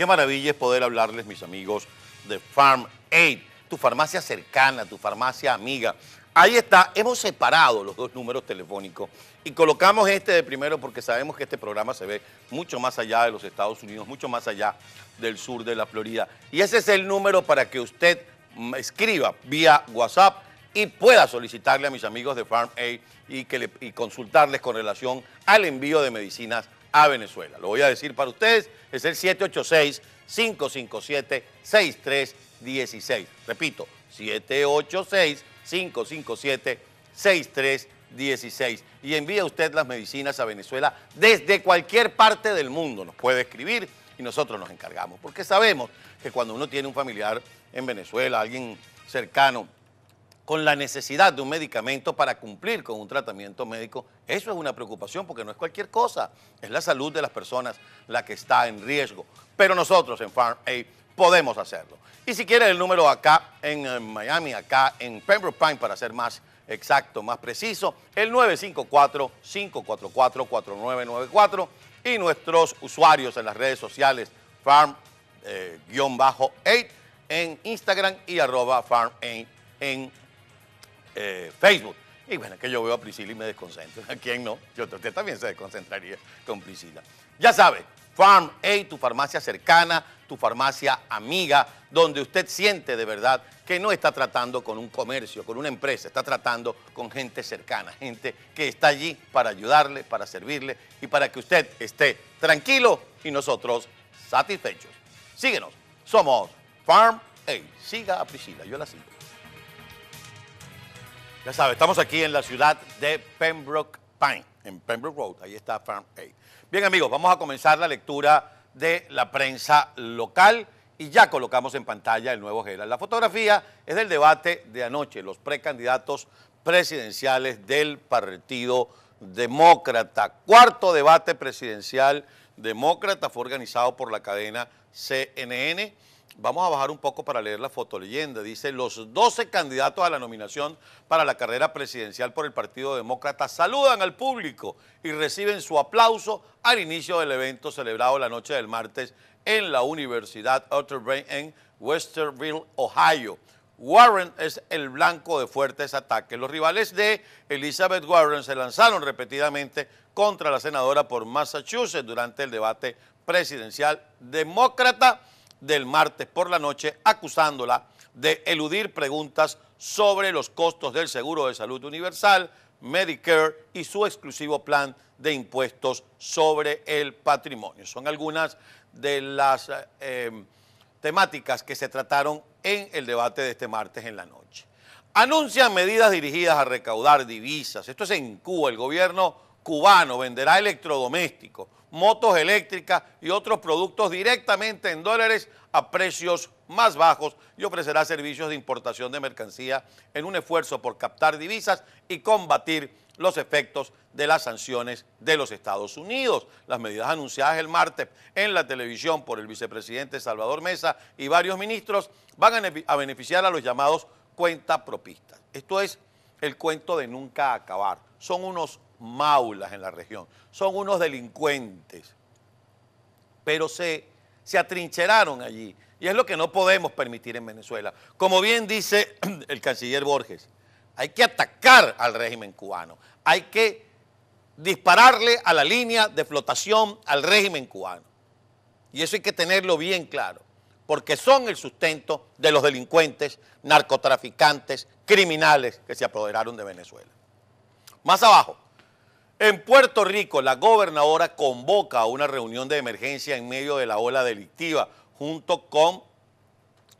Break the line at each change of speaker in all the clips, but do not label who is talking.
Qué maravilla es poder hablarles, mis amigos, de Farm Aid, tu farmacia cercana, tu farmacia amiga. Ahí está, hemos separado los dos números telefónicos y colocamos este de primero porque sabemos que este programa se ve mucho más allá de los Estados Unidos, mucho más allá del sur de la Florida. Y ese es el número para que usted escriba vía WhatsApp y pueda solicitarle a mis amigos de Farm Aid y, que y consultarles con relación al envío de medicinas a Venezuela. Lo voy a decir para ustedes, es el 786-557-6316. Repito, 786-557-6316. Y envía usted las medicinas a Venezuela desde cualquier parte del mundo. Nos puede escribir y nosotros nos encargamos. Porque sabemos que cuando uno tiene un familiar en Venezuela, alguien cercano con la necesidad de un medicamento para cumplir con un tratamiento médico, eso es una preocupación porque no es cualquier cosa, es la salud de las personas la que está en riesgo. Pero nosotros en Farm Aid podemos hacerlo. Y si quieres el número acá en eh, Miami, acá en Pembroke Pine para ser más exacto, más preciso, el 954-544-4994 y nuestros usuarios en las redes sociales farm-8 eh, en Instagram y arroba farm en eh, Facebook. Y bueno, que yo veo a Priscila y me desconcentro. ¿A quién no? Yo, usted también se desconcentraría con Priscila. Ya sabe, Farm Aid, tu farmacia cercana, tu farmacia amiga, donde usted siente de verdad que no está tratando con un comercio, con una empresa, está tratando con gente cercana, gente que está allí para ayudarle, para servirle y para que usted esté tranquilo y nosotros satisfechos. Síguenos, somos Farm Aid. Siga a Priscila, yo la sigo. Ya sabe, estamos aquí en la ciudad de Pembroke Pine, en Pembroke Road, ahí está Farm Aid. Bien amigos, vamos a comenzar la lectura de la prensa local y ya colocamos en pantalla el nuevo Gela. La fotografía es del debate de anoche, los precandidatos presidenciales del Partido Demócrata. Cuarto debate presidencial demócrata, fue organizado por la cadena CNN. Vamos a bajar un poco para leer la fotoleyenda. Dice, los 12 candidatos a la nominación para la carrera presidencial por el Partido Demócrata saludan al público y reciben su aplauso al inicio del evento celebrado la noche del martes en la Universidad Otterbein en Westerville, Ohio. Warren es el blanco de fuertes ataques. Los rivales de Elizabeth Warren se lanzaron repetidamente contra la senadora por Massachusetts durante el debate presidencial demócrata del martes por la noche, acusándola de eludir preguntas sobre los costos del Seguro de Salud Universal, Medicare y su exclusivo plan de impuestos sobre el patrimonio. Son algunas de las eh, temáticas que se trataron en el debate de este martes en la noche. Anuncian medidas dirigidas a recaudar divisas. Esto es en Cuba. El gobierno cubano venderá electrodomésticos, motos eléctricas y otros productos directamente en dólares a precios más bajos y ofrecerá servicios de importación de mercancía en un esfuerzo por captar divisas y combatir los efectos de las sanciones de los Estados Unidos. Las medidas anunciadas el martes en la televisión por el vicepresidente Salvador Mesa y varios ministros van a beneficiar a los llamados cuentapropistas. Esto es el cuento de nunca acabar. Son unos maulas en la región. Son unos delincuentes, pero se, se atrincheraron allí. Y es lo que no podemos permitir en Venezuela. Como bien dice el canciller Borges, hay que atacar al régimen cubano, hay que dispararle a la línea de flotación al régimen cubano. Y eso hay que tenerlo bien claro, porque son el sustento de los delincuentes, narcotraficantes, criminales que se apoderaron de Venezuela. Más abajo. En Puerto Rico, la gobernadora convoca a una reunión de emergencia en medio de la ola delictiva, junto con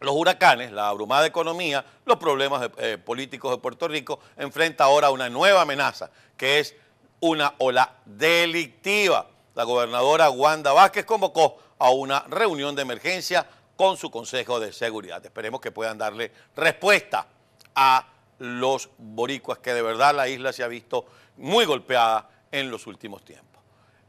los huracanes, la abrumada economía, los problemas eh, políticos de Puerto Rico, enfrenta ahora una nueva amenaza, que es una ola delictiva. La gobernadora Wanda Vázquez convocó a una reunión de emergencia con su Consejo de Seguridad. Esperemos que puedan darle respuesta a los boricuas, que de verdad la isla se ha visto muy golpeada en los últimos tiempos.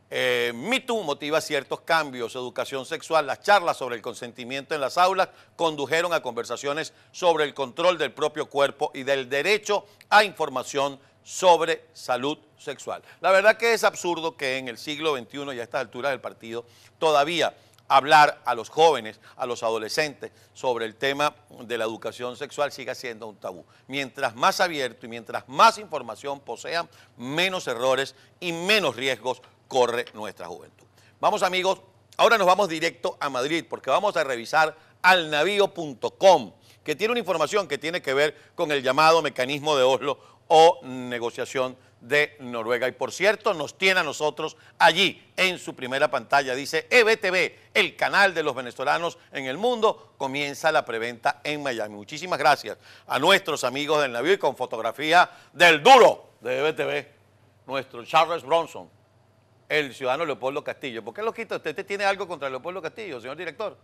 Eh, MeToo motiva ciertos cambios, educación sexual, las charlas sobre el consentimiento en las aulas condujeron a conversaciones sobre el control del propio cuerpo y del derecho a información sobre salud sexual. La verdad que es absurdo que en el siglo XXI y a estas alturas del partido todavía hablar a los jóvenes, a los adolescentes sobre el tema de la educación sexual siga siendo un tabú. Mientras más abierto y mientras más información posean, menos errores y menos riesgos corre nuestra juventud. Vamos amigos, ahora nos vamos directo a Madrid porque vamos a revisar alnavío.com que tiene una información que tiene que ver con el llamado mecanismo de Oslo o negociación de Noruega. Y por cierto, nos tiene a nosotros allí en su primera pantalla. Dice EBTV, el canal de los venezolanos en el mundo, comienza la preventa en Miami. Muchísimas gracias a nuestros amigos del navío y con fotografía del duro de EBTV, nuestro Charles Bronson, el ciudadano Leopoldo Castillo. ¿Por qué lo quita ¿Usted tiene algo contra Leopoldo Castillo, señor director?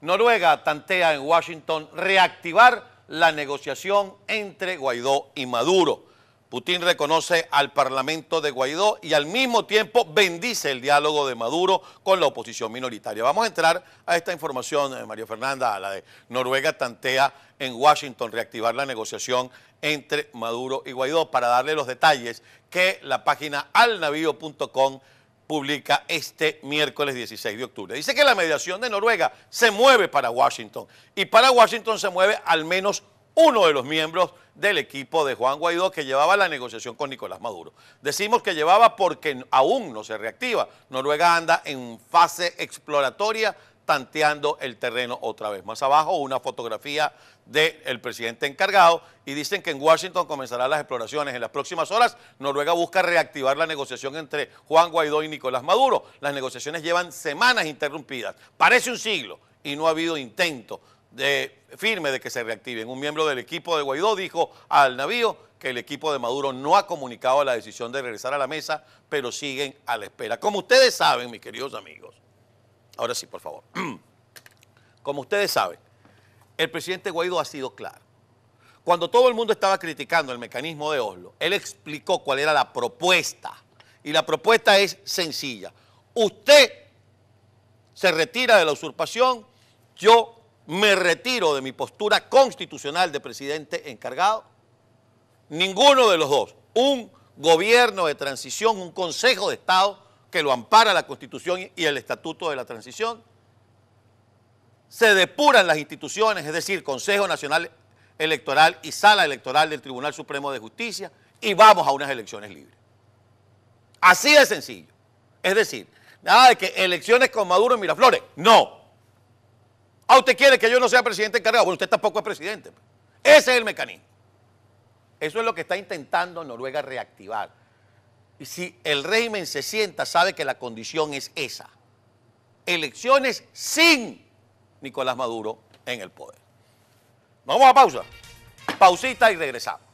Noruega tantea en Washington reactivar la negociación entre Guaidó y Maduro. Putin reconoce al Parlamento de Guaidó y al mismo tiempo bendice el diálogo de Maduro con la oposición minoritaria. Vamos a entrar a esta información, eh, María Fernanda, a la de Noruega tantea en Washington reactivar la negociación entre Maduro y Guaidó para darle los detalles que la página alnavío.com publica este miércoles 16 de octubre. Dice que la mediación de Noruega se mueve para Washington y para Washington se mueve al menos uno de los miembros del equipo de Juan Guaidó que llevaba la negociación con Nicolás Maduro. Decimos que llevaba porque aún no se reactiva. Noruega anda en fase exploratoria tanteando el terreno otra vez. Más abajo una fotografía del presidente encargado y dicen que en Washington comenzarán las exploraciones. En las próximas horas, Noruega busca reactivar la negociación entre Juan Guaidó y Nicolás Maduro. Las negociaciones llevan semanas interrumpidas, parece un siglo, y no ha habido intento de, firme de que se reactiven. Un miembro del equipo de Guaidó dijo al navío que el equipo de Maduro no ha comunicado la decisión de regresar a la mesa, pero siguen a la espera. Como ustedes saben, mis queridos amigos, Ahora sí, por favor. Como ustedes saben, el presidente Guaidó ha sido claro. Cuando todo el mundo estaba criticando el mecanismo de Oslo, él explicó cuál era la propuesta. Y la propuesta es sencilla. Usted se retira de la usurpación, yo me retiro de mi postura constitucional de presidente encargado. Ninguno de los dos. Un gobierno de transición, un consejo de Estado que lo ampara la Constitución y el Estatuto de la Transición. Se depuran las instituciones, es decir, Consejo Nacional Electoral y Sala Electoral del Tribunal Supremo de Justicia, y vamos a unas elecciones libres. Así de sencillo. Es decir, nada de que elecciones con Maduro y Miraflores. No. ¿A usted quiere que yo no sea presidente encargado? Bueno, usted tampoco es presidente. Pues. Ese es el mecanismo. Eso es lo que está intentando Noruega reactivar y si el régimen se sienta, sabe que la condición es esa. Elecciones sin Nicolás Maduro en el poder. Vamos a pausa. Pausita y regresamos.